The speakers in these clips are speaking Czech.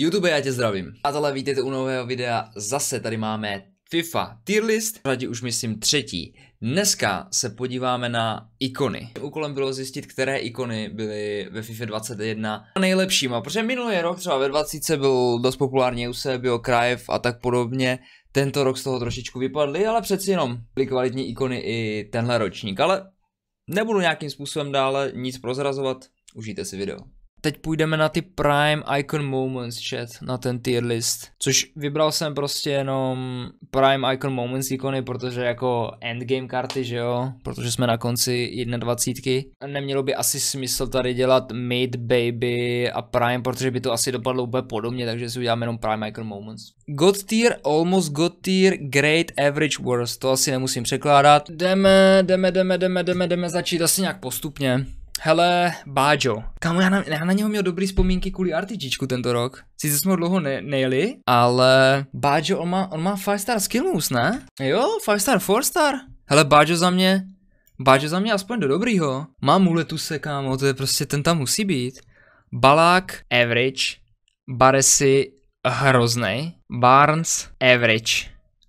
YouTube, já tě zdravím. Přátelé, vítejte u nového videa. Zase tady máme FIFA tier list, řadě už myslím třetí. Dneska se podíváme na ikony. Úkolem bylo zjistit, které ikony byly ve FIFA 21 nejlepšíma, protože minulý rok třeba ve 20 byl dost populární byl Krajev a tak podobně. Tento rok z toho trošičku vypadly, ale přeci jenom byly kvalitní ikony i tenhle ročník, ale nebudu nějakým způsobem dále nic prozrazovat, užijte si video teď půjdeme na ty Prime Icon Moments chat, na ten tier list. Což vybral jsem prostě jenom Prime Icon Moments ikony, protože jako endgame karty, že jo? Protože jsme na konci 21. Nemělo by asi smysl tady dělat Mid, Baby a Prime, protože by to asi dopadlo úplně podobně, takže si uděláme jenom Prime Icon Moments. God tier, almost God tier, great, average, worst, to asi nemusím překládat. Jdeme, jdeme, jdeme, jdeme, jdeme, jdeme začít asi nějak postupně. Hele, Bajo, Kámo, já na, já na něho měl dobrý vzpomínky kvůli RTGčku tento rok. Sice jsme ho dlouho ne, nejeli, ale Bajo, on má, on má five star skills, ne? Jo, five star, four star. Hele, Bajo za mě, Bajo za mě aspoň do dobrýho. Má muletu se, kámo, to je prostě, ten tam musí být. Balák, average. Baresi, hroznej. Barnes, average.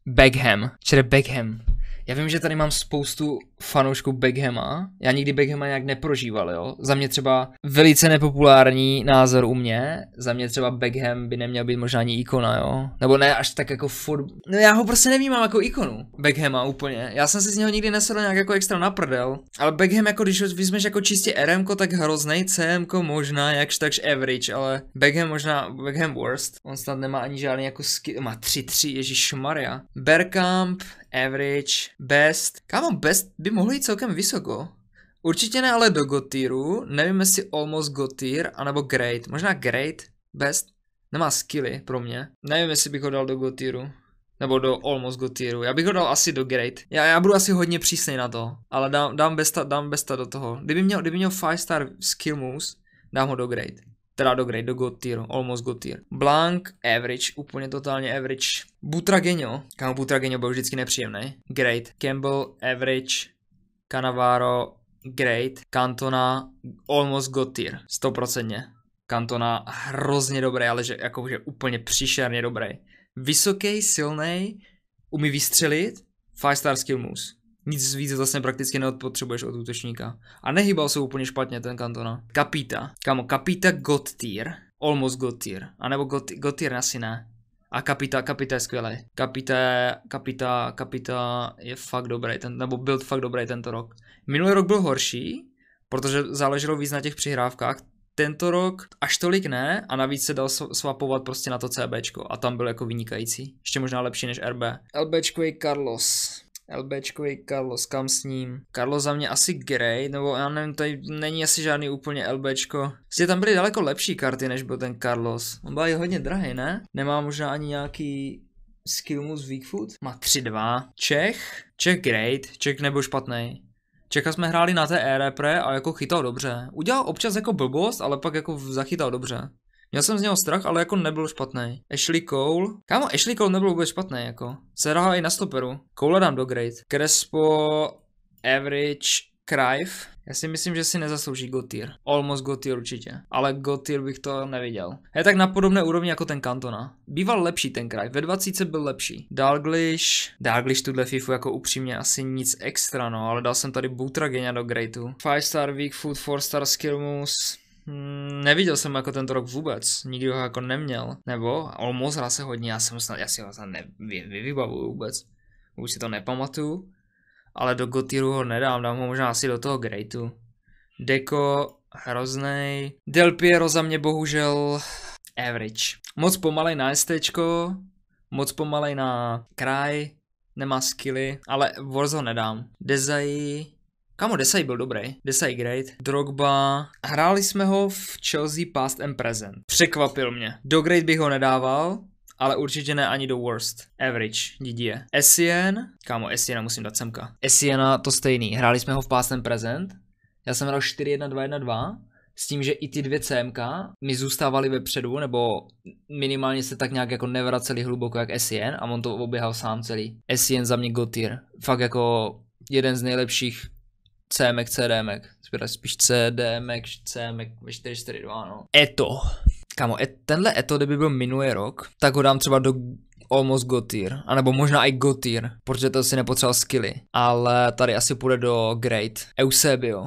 Beckham, čili Beckham. Já vím, že tady mám spoustu fanoušku Beckhama. Já nikdy Beckhama nějak neprožíval, jo. Za mě třeba velice nepopulární názor u mě. Za mě třeba Beckham by neměl být možná ani ikona, jo. Nebo ne až tak jako furt... No já ho prostě nevnímám jako ikonu. Beckhama úplně. Já jsem si z něho nikdy nesedl nějak jako extra na prdel. Ale Beckham jako když ho vyzmeš jako čistě RM, tak hrozný CM možná jakž takž average, ale Beckham možná Beckham worst. On snad nemá ani žádný jako skill. Má 3-3, Ježíš Maria. Berkamp, average, best. Kámo, best by mohl jít celkem vysoko. Určitě ne ale do gotýru, nevím jestli Almost gotýr, anebo Great, možná Great, Best, nemá skilly pro mě. Nevím jestli bych ho dal do gotýru, nebo do Almost gotýru, já bych ho dal asi do Great. Já, já budu asi hodně přísný na to, ale dám, dám, besta, dám besta do toho. Kdyby měl, kdyby měl star skill moves, dám ho do Great. Teda do Great, do gotýru, almost gotýr, Blank, average, úplně totálně average. Butragenio, kámo Butragenio byl vždycky nepříjemný. Great, Campbell, average, Cannavaro, great. Cantona, almost got tier, 100% Cantona hrozně dobrý, ale že jakože úplně příšerně dobrý. Vysoký, silný, umí vystřelit, 5 star skill moves. Nic víc zase prakticky neodpotřebuješ od útočníka. A nehybal se úplně špatně ten Cantona. Kapita. Kamo, Kapita god tier. Almost god tier. A nebo god tier asi ne. A Kapita, Kapita je skvělý. Kapita, Kapita, Kapita je fakt dobrý, ten, nebo byl fakt dobrý tento rok. Minulý rok byl horší, protože záleželo víc na těch přihrávkách. Tento rok až tolik ne a navíc se dal swapovat prostě na to CBčko a tam byl jako vynikající. Ještě možná lepší než RB. LBčko je Carlos. LBčkový Carlos, kam s ním? Carlos za mě asi Grey, nebo já nevím, tady není asi žádný úplně LBčko. Vlastně tam byly daleko lepší karty, než byl ten Carlos. On byl hodně drahý, ne? Nemá možná ani nějaký skill mu z Weakfoot? Má 3-2. Čech? Čech great, Čech nebo špatný. Čeka jsme hráli na té e a jako chytal dobře. Udělal občas jako blbost, ale pak jako zachytal dobře. Měl jsem z něho strach, ale jako nebyl špatný. Ashley Cole. Kámo, Ashley Cole nebyl vůbec špatný, jako. Será i na stoperu. Cole dám do great. Crespo, average, Krive. Já si myslím, že si nezaslouží Gotir. Almost Gotir určitě. Ale Gotir bych to neviděl. Je tak na podobné úrovni jako ten Kantona. Býval lepší ten kraj, ve 20 byl lepší. Dalglish, Dalglish tuhle FIFU jako upřímně asi nic extra no, ale dal jsem tady Butrageňa do Greatu. 5 star weak food, 4 star skill moves. Hmm, neviděl jsem jako tento rok vůbec, nikdy ho jako neměl, nebo Olmos hrál se hodně, já jsem snad, já si ho snad nevybavuju vůbec, už si to nepamatuju, ale do Gotiru ho nedám, dám ho možná asi do toho Greatu. Deko, hroznej, Del Piero za mě bohužel average. Moc pomalej na STčko, moc pomalej na kraj, nemá skilly, ale Wars ho nedám. Dezai, Kamo, Desai byl dobrý. Desai great. Drogba. Hráli jsme ho v Chelsea Past and Present. Překvapil mě. Do great bych ho nedával, ale určitě ne ani do worst. Average, je, Essien, kamo Essiena musím dát semka. Essiena to stejný, hráli jsme ho v past and present, já jsem hrál 4-1-2-1-2, s tím, že i ty dvě CMK mi zůstávaly vepředu, nebo minimálně se tak nějak jako nevraceli hluboko jak SN a on to oběhal sám celý. SN za mě gotir, fakt jako jeden z nejlepších CMek, CDMek, spíš CDMek, CMek 442, no. Eto. Kamo, et, tenhle Eto, kdyby byl minulý rok, tak ho dám třeba do almost Gotier, anebo možná i Gotier, protože to si nepotřeboval skilly, ale tady asi půjde do Great. Eusebio.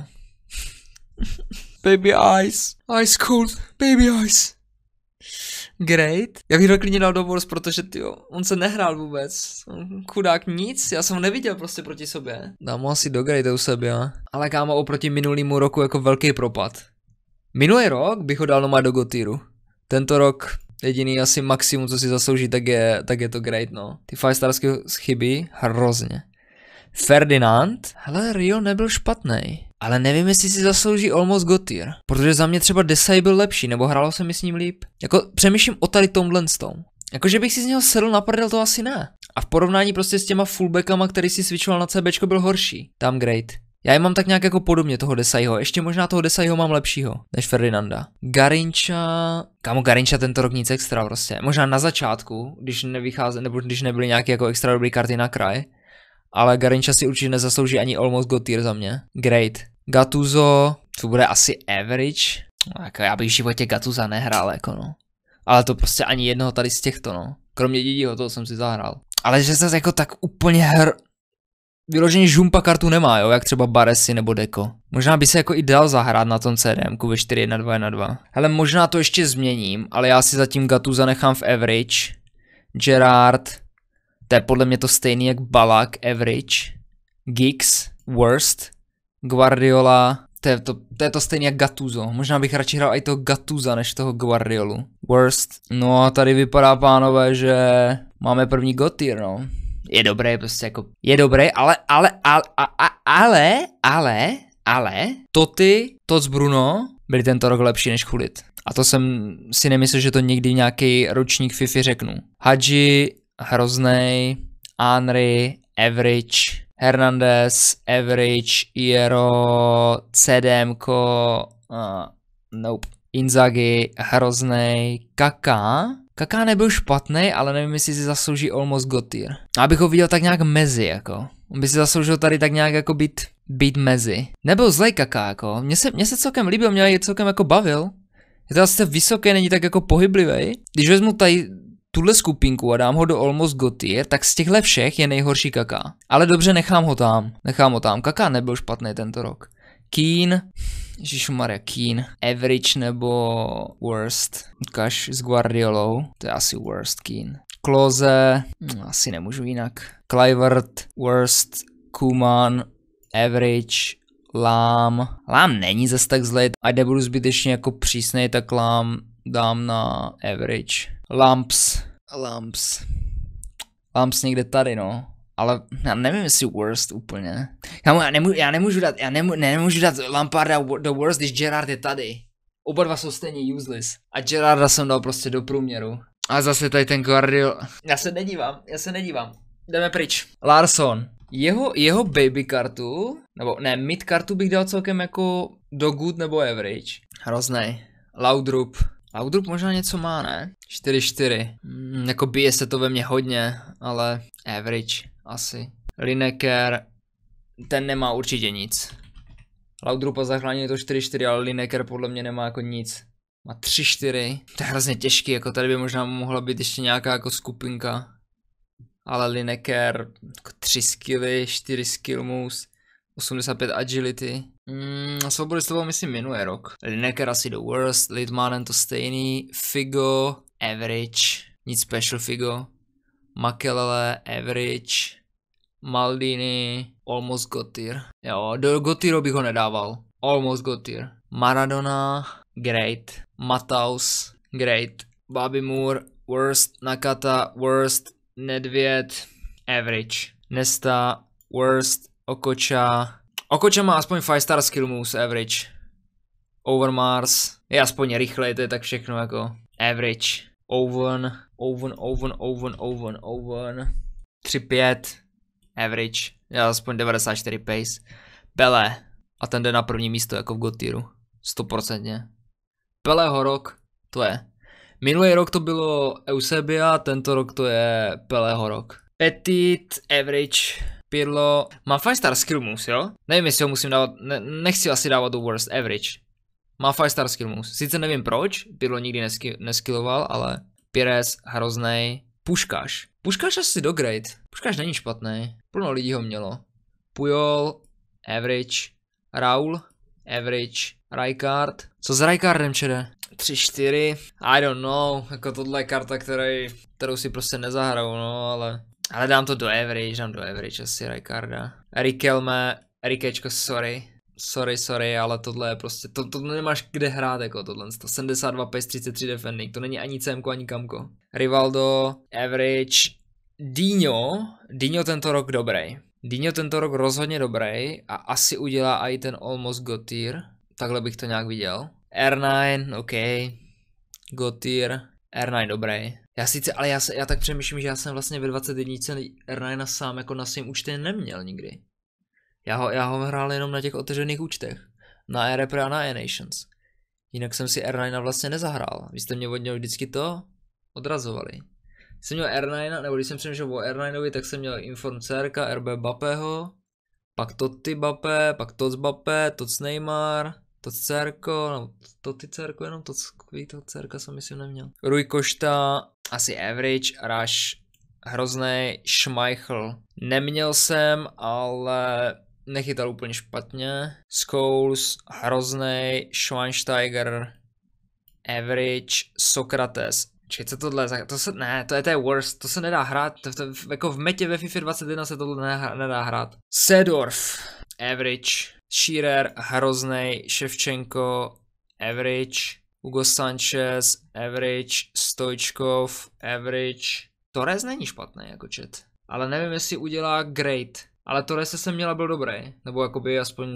baby eyes, ice cold, baby eyes. Great. Já bych klidně dal do Wars, protože tyjo, on se nehrál vůbec. Chudák nic, já jsem ho neviděl prostě proti sobě. Dám ho asi do Great u sebe, jo. ale kámo oproti minulýmu roku jako velký propad. Minulý rok bych ho dal doma do Gotiru. Tento rok jediný asi maximum, co si zaslouží, tak je, tak je to great, no. Ty five starsky chybí hrozně. Ferdinand, hele, Rio nebyl špatný. Ale nevím, jestli si zaslouží Almost Gotir, protože za mě třeba Desai byl lepší, nebo hrálo se mi s ním líp. Jako přemýšlím o tady tomhle tom. Jako, že bych si z něho sedl na prdel, to asi ne. A v porovnání prostě s těma fullbackama, který si switchoval na CB, byl horší. Tam great. Já je mám tak nějak jako podobně toho Desaiho, ještě možná toho Desaiho mám lepšího než Ferdinanda. Garinča, kamu Garinča tento rok nic extra prostě. Možná na začátku, když nevycházel, nebo když nebyly nějaké jako extra dobré karty na kraj, ale Garincha si určitě nezaslouží ani Almost Got Tier za mě. Great. Gatuzo, to bude asi average. No, jako já bych v životě Gatuza nehrál, jako no. Ale to prostě ani jednoho tady z těchto, no. Kromě Didiho, toho jsem si zahrál. Ale že se jako tak úplně hr... Vyloženě žumpa kartu nemá, jo, jak třeba Baresi nebo Deko. Možná by se jako i dal zahrát na tom CDMku ve 2. Hele, možná to ještě změním, ale já si zatím Gatuza nechám v average. Gerard, to je podle mě to stejný jak Balak, Average, Giggs, Worst, Guardiola, to je to, to, je to stejný jak Gattuso. Možná bych radši hrál i toho Gattuza než toho Guardiolu. Worst. No a tady vypadá, pánové, že máme první Gotir, no. Je dobré, prostě jako, je dobré, ale, ale, ale, ale, ale, ale, ale, to z Bruno byli tento rok lepší než Chulit. A to jsem si nemyslel, že to někdy nějaký ročník FIFA řeknu. Hadži, hrozný. Anry, Average, Hernandez, Average, Iero, Cedemko, uh, nope, Inzaghi, hrozný, Kaká, Kaká nebyl špatný, ale nevím, jestli si zaslouží almost Gotir. Abych ho viděl tak nějak mezi, jako. On by si zasloužil tady tak nějak jako být, být mezi. Nebyl zlej Kaká, jako. Mně se, mně se celkem líbil, mě je celkem jako bavil. Je to asi vysoký, není tak jako pohyblivý. Když vezmu tady tuhle skupinku a dám ho do Almost Got tak z těchhle všech je nejhorší Kaká. Ale dobře, nechám ho tam. Nechám ho tam. Kaká nebyl špatný tento rok. Keen, Maria Keen, Average nebo Worst. Kaš s Guardiolou, to je asi Worst Keen. Kloze, hm, asi nemůžu jinak. Clivert, Worst, Kuman, Average, Lám. Lám není zase tak zlej, a nebudu zbytečně jako přísnej, tak Lám dám na average. Lamps. Lamps. Lamps někde tady, no. Ale já nevím, jestli worst úplně. Kamu, já, nemů, já nemůžu dát, já nemů, nemůžu dát Lamparda do worst, když Gerard je tady. Oba dva jsou stejně useless. A Gerarda jsem dal prostě do průměru. A zase tady ten Guardiol. Já se nedívám, já se nedívám. Jdeme pryč. Larson. Jeho, jeho baby kartu, nebo ne, mid kartu bych dal celkem jako do good nebo average. Hrozný. Laudrup. Laudrup možná něco má, ne? 4-4. Mm, jako bije se to ve mně hodně, ale average asi. Lineker, ten nemá určitě nic. Laudrupa zachránili to 4-4, ale Lineker podle mě nemá jako nic. Má 3-4, to je hrozně těžký, jako tady by možná mohla být ještě nějaká jako skupinka. Ale Lineker, jako 3 skilly, 4 skill moves, 85 agility. Mm, svobody s tebou myslím minulý rok. Lineker asi the worst, Lidmanen to stejný, Figo, average, nic special Figo, Makelele, average, Maldini, almost Gotir. Jo, do Gotiru bych ho nedával. Almost Gotir. Maradona, great. Mataus, great. Bobby Moore, worst. Nakata, worst. Nedvěd, average. Nesta, worst. Okocha, Okoče má aspoň 5 star skill moves average. overmars. je aspoň rychlej, to je tak všechno jako average. Oven, oven, oven, oven, oven, oven. 3-5, average, já aspoň 94 pace. Pele, a ten jde na první místo jako v Gotiru, 100%. Pele horok. to je. Minulý rok to bylo Eusebia, tento rok to je Pele horok. Petit, average, Pirlo. Má five star skill moves, jo? Nevím, jestli ho musím dávat, ne, nechci asi dávat do worst average. Má five star skill moves. Sice nevím proč, Pirlo nikdy nesky, neskilloval, ale Pires, hroznej. Puškaš. Puškaš asi do great. Puškaš není špatný. Plno lidí ho mělo. Pujol, average, Raul, average, Rijkaard. Co s Rijkaardem, čede? 3-4, I don't know, jako tohle je karta, který, kterou si prostě nezahraju, no, ale ale dám to do average, dám do average asi Ricarda. Rikelme, Rikečko, sorry. Sorry, sorry, ale tohle je prostě, to, to nemáš kde hrát jako tohle, 172 pace 33 defending, to není ani CMko, ani kamko. Rivaldo, average, Dino, Dino tento rok dobrý. Dino tento rok rozhodně dobrý a asi udělá i ten Almost Gotir, takhle bych to nějak viděl. R9, OK, Gotir, R9 dobrý, já sice, ale já, se, já tak přemýšlím, že já jsem vlastně ve 21. Ryan'a sám jako na svém účtě neměl nikdy. Já ho, já ho hrál jenom na těch otevřených účtech. Na e a na nations Jinak jsem si r vlastně nezahrál. Vy jste mě od něho vždycky to odrazovali. Jsem měl r nebo když jsem přemýšlel o R9, tak jsem měl Inform CRK, RB Bapeho, pak Totti Bape, pak Tots Bape, Tots Neymar, Tots CRK, no, Totti CRK jenom Tots, to CRK jsem myslím neměl. Rui Košta, asi average, rush, hrozný šmajchl. Neměl jsem, ale nechytal úplně špatně. Scholes, hrozný, Schweinsteiger, average, Sokrates. Či co tohle, to se, ne, to je, to je worst, to se nedá hrát, to, to, jako v metě ve FIFA 21 se tohle nedá, nedá hrát. Sedorf, average, Shearer, hrozný, Ševčenko, average, Hugo Sanchez, average, Stojčkov, average. Torres není špatný jako čet. Ale nevím, jestli udělá great. Ale Torres se měla byl dobrý. Nebo jakoby aspoň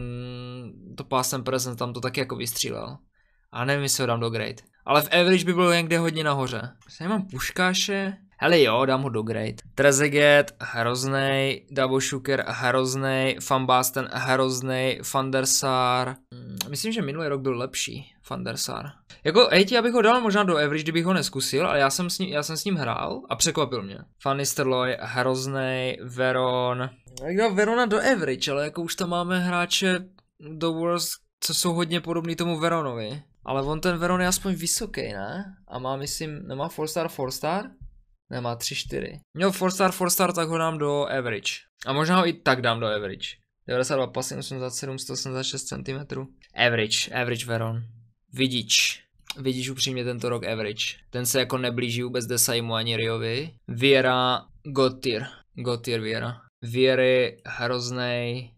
to pásem present tam to taky jako vystřílel. A nevím, jestli ho dám do great. Ale v average by byl někde hodně nahoře. Já mám puškáše, Hele jo, dám ho do great. Trezeguet hroznej, Davo Šuker hroznej, Van Basten hroznej, Van der Sar. Hmm, myslím, že minulý rok byl lepší Van der Sar. Jako hejti, abych ho dal možná do average, kdybych ho neskusil, ale já jsem s ním, já jsem s ním hrál a překvapil mě. Van Nistelrooy hroznej, Veron. Jak dal Verona do average, ale jako už tam máme hráče do worst, co jsou hodně podobný tomu Veronovi. Ale on ten Veron je aspoň vysoký, ne? A má, myslím, nemá 4-star, 4-star? Ne, má 3-4. Měl 4-star, 4-star, tak ho dám do average. A možná ho i tak dám do average. 92 pasy, 87, 186 cm. Average, average Veron. Vidič. Vidíš upřímně tento rok average. Ten se jako neblíží vůbec Desaimu ani Riovi. Viera Gotir. Gotir Viera. Viery hroznej.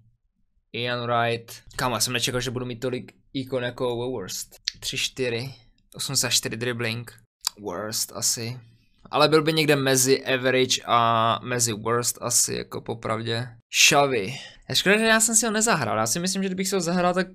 Ian Wright. Kam, já jsem nečekal, že budu mít tolik ikon jako Worst. 3-4. 84 dribbling. Worst asi ale byl by někde mezi average a mezi worst asi, jako popravdě. Xavi. Já škoda, že já jsem si ho nezahrál, já si myslím, že kdybych si ho zahrál, tak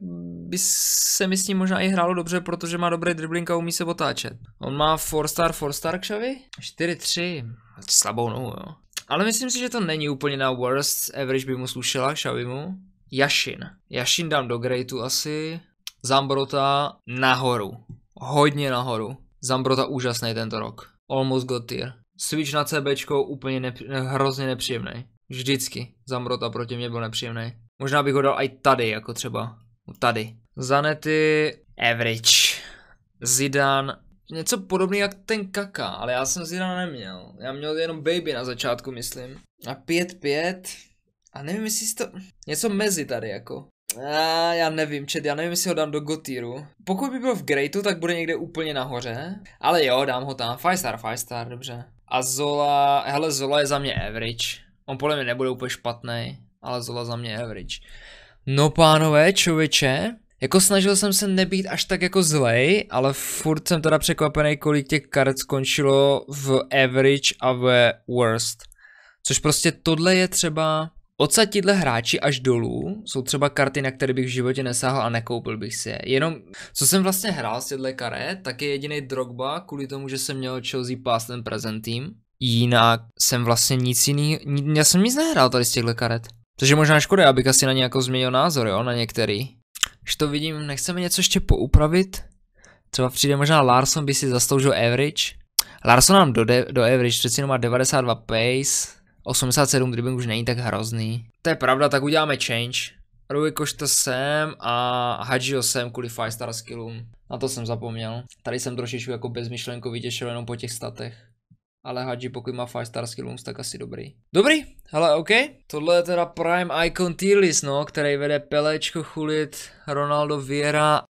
by se mi s ním možná i hrálo dobře, protože má dobrý dribbling a umí se otáčet. On má 4-star, 4-star Xavi? 4-3, slabou nohu, jo. Ale myslím si, že to není úplně na worst, average by mu slušela, mu. Yashin. Yashin dám do greatu asi. Zambrota nahoru. Hodně nahoru. Zambrota úžasný tento rok. Almost got tier. Switch na CB úplně nep- hrozně nepříjemný. Vždycky. Zamrota proti mě byl nepříjemný. Možná bych ho dal i tady, jako třeba. Tady. Zanety average. Zidan něco podobný jak ten Kaka, ale já jsem Zidana neměl. Já měl jenom Baby na začátku, myslím. A 5-5. A nevím, jestli to... Něco mezi tady, jako. A, já nevím, čet, já nevím, jestli ho dám do Gotíru. Pokud by byl v Greatu, tak bude někde úplně nahoře. Ale jo, dám ho tam. Five star, five star, dobře. A Zola, hele, Zola je za mě average. On podle mě nebude úplně špatný, ale Zola za mě average. No pánové, člověče, jako snažil jsem se nebýt až tak jako zlej, ale furt jsem teda překvapený, kolik těch karet skončilo v average a ve worst. Což prostě tohle je třeba Odsaď tihle hráči až dolů jsou třeba karty, na které bych v životě nesáhl a nekoupil bych si je. Jenom, co jsem vlastně hrál s těhle karet, tak je jediný Drogba kvůli tomu, že jsem měl Chelsea Pass ten present team. Jinak jsem vlastně nic jiný, já jsem nic nehrál tady z těchto karet. Takže možná škoda, abych asi na ně jako změnil názor, jo, na některý. Když to vidím, nechceme něco ještě poupravit? Třeba přijde možná Larson by si zasloužil average. Larson nám do, do average přeci jenom má 92 pace, 87 dribbling už není tak hrozný. To je pravda, tak uděláme change. Rui Košta sem a Hadžio sem kvůli 5 star skillům. Na to jsem zapomněl. Tady jsem trošičku jako bezmyšlenko vytěšil jenom po těch statech. Ale Hadži pokud má 5 star skillům, tak asi dobrý. Dobrý, hele OK. Tohle je teda Prime Icon Tier list, no, který vede Pelečko, Chulit, Ronaldo Viera